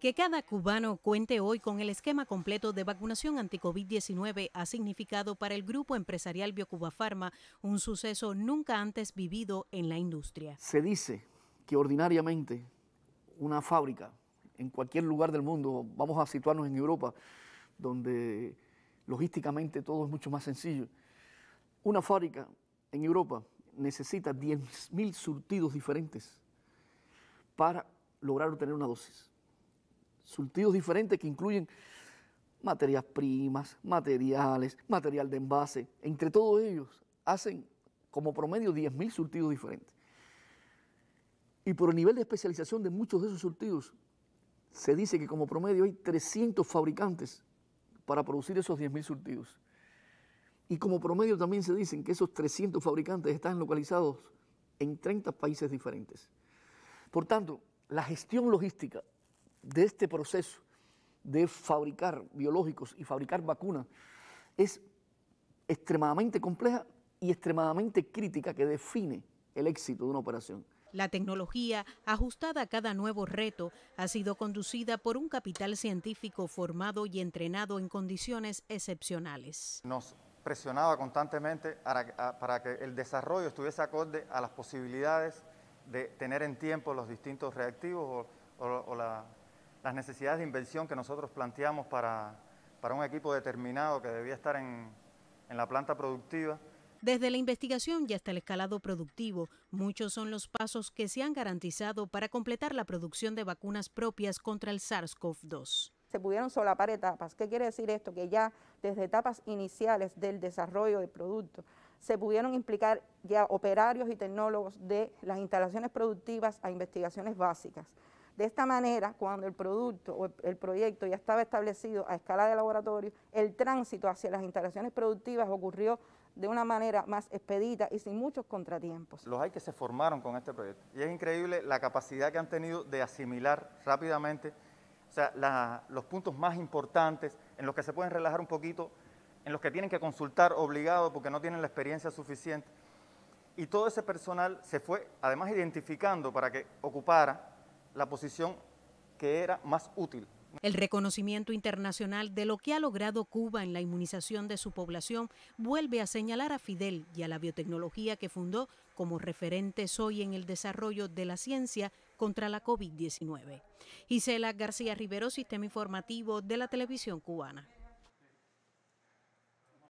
Que cada cubano cuente hoy con el esquema completo de vacunación anti-COVID-19 ha significado para el grupo empresarial Biocuba Pharma un suceso nunca antes vivido en la industria. Se dice que ordinariamente una fábrica en cualquier lugar del mundo, vamos a situarnos en Europa, donde logísticamente todo es mucho más sencillo, una fábrica en Europa necesita 10.000 surtidos diferentes para lograr obtener una dosis surtidos diferentes que incluyen materias primas, materiales, material de envase. Entre todos ellos hacen como promedio 10.000 surtidos diferentes. Y por el nivel de especialización de muchos de esos surtidos, se dice que como promedio hay 300 fabricantes para producir esos 10.000 surtidos. Y como promedio también se dicen que esos 300 fabricantes están localizados en 30 países diferentes. Por tanto, la gestión logística de este proceso de fabricar biológicos y fabricar vacunas es extremadamente compleja y extremadamente crítica que define el éxito de una operación. La tecnología, ajustada a cada nuevo reto, ha sido conducida por un capital científico formado y entrenado en condiciones excepcionales. Nos presionaba constantemente para, que el desarrollo estuviese acorde a las posibilidades de tener en tiempo los distintos reactivos o, la, las necesidades de inversión que nosotros planteamos para, un equipo determinado que debía estar en, en la planta productiva. Desde la investigación y hasta el escalado productivo, muchos son los pasos que se han garantizado para completar la producción de vacunas propias contra el SARS-CoV-2 se pudieron solapar etapas. ¿Qué quiere decir esto? Que ya desde etapas iniciales del desarrollo del producto se pudieron implicar ya operarios y tecnólogos de las instalaciones productivas a investigaciones básicas. De esta manera, cuando el producto o el proyecto ya estaba establecido a escala de laboratorio, el tránsito hacia las instalaciones productivas ocurrió de una manera más expedita y sin muchos contratiempos. Los hay que se formaron con este proyecto y es increíble la capacidad que han tenido de asimilar rápidamente sea, los puntos más importantes en los que se pueden relajar un poquito, en los que tienen que consultar obligados porque no tienen la experiencia suficiente. Y todo ese personal se fue además identificando para que ocupara la posición que era más útil. El reconocimiento internacional de lo que ha logrado Cuba en la inmunización de su población vuelve a señalar a Fidel y a la biotecnología que fundó como referentes hoy en el desarrollo de la ciencia contra la COVID-19. Gisela García Rivero, Sistema Informativo de la Televisión Cubana.